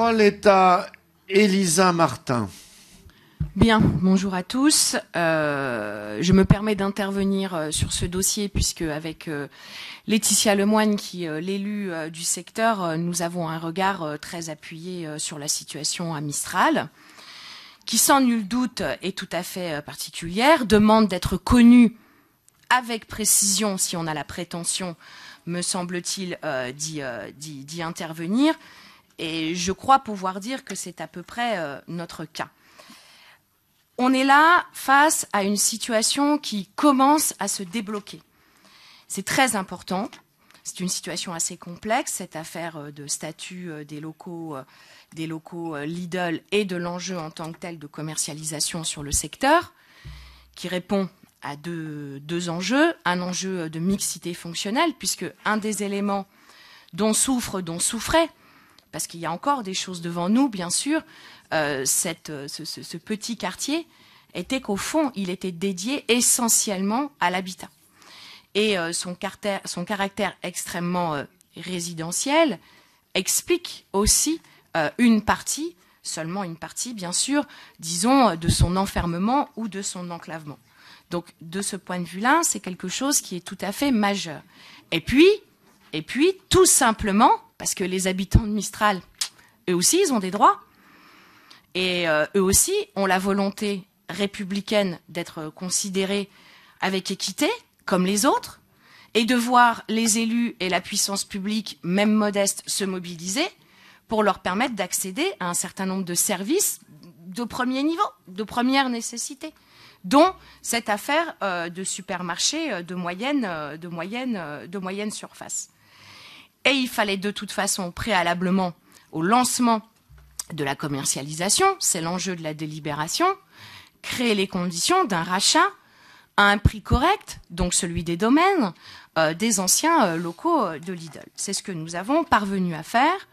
parole est à Elisa Martin. Bien, bonjour à tous. Euh, je me permets d'intervenir euh, sur ce dossier puisque avec euh, Laetitia Lemoine, qui est l'élue du secteur, nous avons un regard très appuyé sur la situation à Mistral, qui sans nul doute est tout à fait particulière, demande d'être connue avec précision si on a la prétention, me semble-t-il, d'y intervenir. Et je crois pouvoir dire que c'est à peu près euh, notre cas. On est là face à une situation qui commence à se débloquer. C'est très important. C'est une situation assez complexe, cette affaire euh, de statut euh, des locaux, des locaux Lidl et de l'enjeu en tant que tel de commercialisation sur le secteur, qui répond à deux, deux, enjeux. Un enjeu de mixité fonctionnelle, puisque un des éléments dont souffre, dont souffrait parce qu'il y a encore des choses devant nous, bien sûr, euh, euh, ce, petit quartier était qu'au fond, il était dédié essentiellement à l'habitat. Et euh, son, caractère, extrêmement résidentiel explique aussi une partie, seulement une partie, bien sûr, disons, de son enfermement ou de son enclavement. Donc, de ce point de vue-là, c'est quelque chose qui est tout à fait majeur. Et puis, et puis, tout simplement, parce que les habitants de Mistral, eux aussi, ils ont des droits. Et euh, eux aussi ont la volonté républicaine d'être considérés avec équité, comme les autres, et de voir les élus et la puissance publique, même modeste, se mobiliser pour leur permettre d'accéder à un certain nombre de services de premier niveau, de première nécessité, dont cette affaire euh, de supermarché euh, de moyenne, de moyenne, de moyenne surface. Et il fallait de toute façon, préalablement au lancement de la commercialisation, c'est l'enjeu de la délibération, créer les conditions d'un rachat à un prix correct, donc celui des domaines, euh, des anciens euh, locaux euh, de Lidl. C'est ce que nous avons parvenu à faire.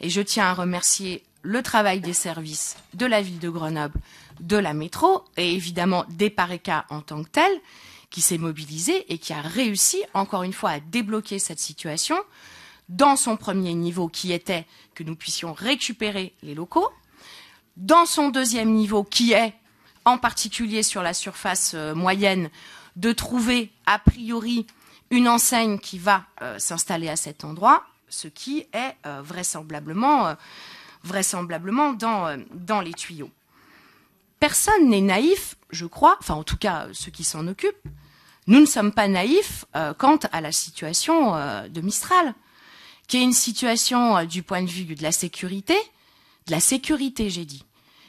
Et je tiens à remercier le travail des services de la ville de Grenoble, de la métro et évidemment des parecas en tant que tel, qui s'est mobilisé et qui a réussi, encore une fois, à débloquer cette situation dans son premier niveau qui était que nous puissions récupérer les locaux, dans son deuxième niveau qui est, en particulier sur la surface euh, moyenne, de trouver a priori une enseigne qui va euh, s'installer à cet endroit, ce qui est euh, vraisemblablement, dans, dans les tuyaux. Personne n'est naïf, je crois, enfin en tout cas ceux qui s'en occupent, nous ne sommes pas naïfs quant à la situation de Mistral qui est une situation euh, du point de vue de la sécurité, de la sécurité, j'ai dit,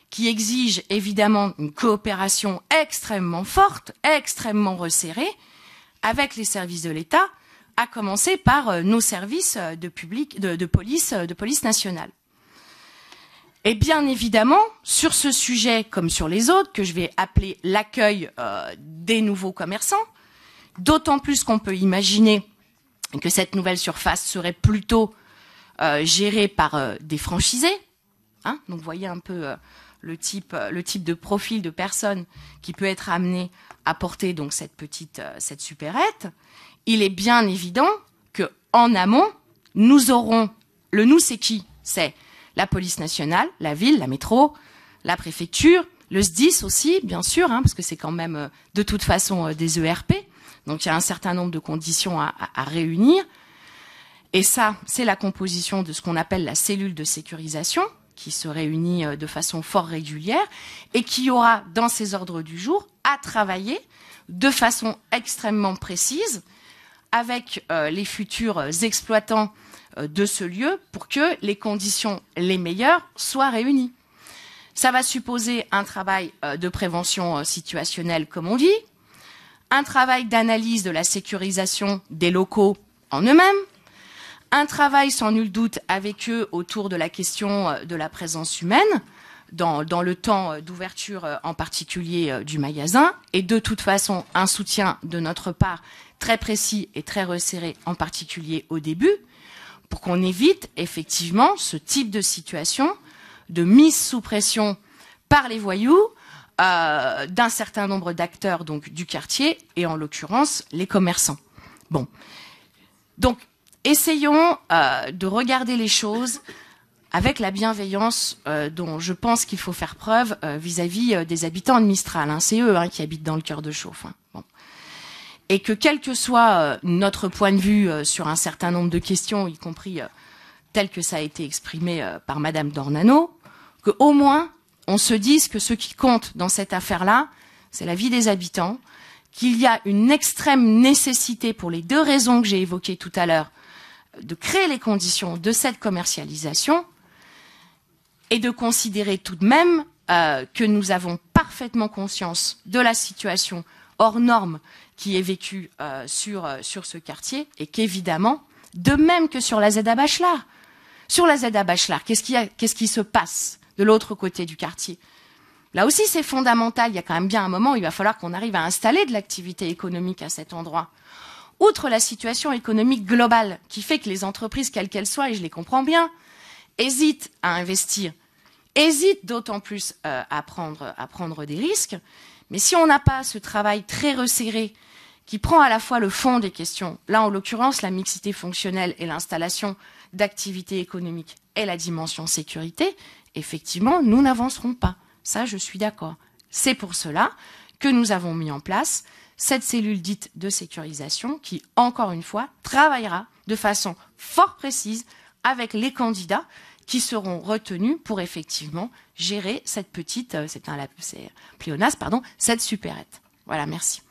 qui exige évidemment une coopération extrêmement forte, extrêmement resserrée avec les services de l'État, à commencer par euh, nos services euh, de, public, de, police, de police nationale. Et bien évidemment, sur ce sujet comme sur les autres, que je vais appeler l'accueil des nouveaux commerçants, d'autant plus qu'on peut imaginer que cette nouvelle surface serait plutôt euh, gérée par euh, des franchisés. Hein. Donc vous voyez un peu euh, le, type, le type de profil de personne qui peut être amené à porter donc cette petite cette supérette. Il est bien évident que en amont, nous aurons le nous c'est qui C'est la police nationale, la ville, la métro, la préfecture, le SDIS aussi, bien sûr, hein, parce que c'est quand même de toute façon des ERP. Donc il y a un certain nombre de conditions à, réunir. Et ça, c'est la composition de ce qu'on appelle la cellule de sécurisation, qui se réunit euh, de façon fort régulière et qui aura dans ses ordres du jour à travailler de façon extrêmement précise avec euh, les futurs euh, exploitants de ce lieu pour que les conditions les meilleures soient réunies. Ça va supposer un travail de prévention situationnelle, comme on dit, un travail d'analyse de la sécurisation des locaux en eux-mêmes, un travail sans nul doute avec eux autour de la question euh, de la présence humaine, dans, le temps euh, d'ouverture euh, en particulier du magasin, et de toute façon un soutien de notre part très précis et très resserré, en particulier au début, pour qu'on évite effectivement ce type de situation de mise sous pression par les voyous euh, d'un certain nombre d'acteurs donc du quartier et en l'occurrence les commerçants. Bon, donc essayons euh, de regarder les choses avec la bienveillance euh, dont je pense qu'il faut faire preuve vis-à-vis des habitants de Mistral. Hein. C'est eux hein, qui habitent dans le cœur de Chauffe. Hein. Bon. Et que quel que soit notre point de vue sur un certain nombre de questions, y compris tel que ça a été exprimé par Madame Dornano, qu'au moins on se dise que ce qui compte dans cette affaire-là, c'est la vie des habitants, qu'il y a une extrême nécessité, pour les deux raisons que j'ai évoquées tout à l'heure, de créer les conditions de cette commercialisation et de considérer tout de même euh, que nous avons parfaitement conscience de la situation hors norme qui est vécue euh, euh, sur, ce quartier et qu'évidemment, de même que sur la ZA Bachelard, sur la ZA Bachelard, qu'est-ce qui, se passe de l'autre côté du quartier. Là aussi, c'est fondamental. Il y a quand même bien un moment où il va falloir qu'on arrive à installer de l'activité économique à cet endroit. Outre la situation économique globale, qui fait que les entreprises, quelles qu'elles soient, et je les comprends bien, hésitent à investir, hésitent d'autant plus euh, à, prendre, à prendre des risques, mais si on n'a pas ce travail très resserré qui prend à la fois le fond des questions, là en l'occurrence la mixité fonctionnelle et l'installation d'activités économiques et la dimension sécurité, effectivement, nous n'avancerons pas. Ça, je suis d'accord. C'est pour cela que nous avons mis en place cette cellule dite de sécurisation qui, encore une fois, travaillera de façon fort précise avec les candidats qui seront retenus pour effectivement gérer cette petite, euh, c'est un pardon, cette supérette. Voilà, merci.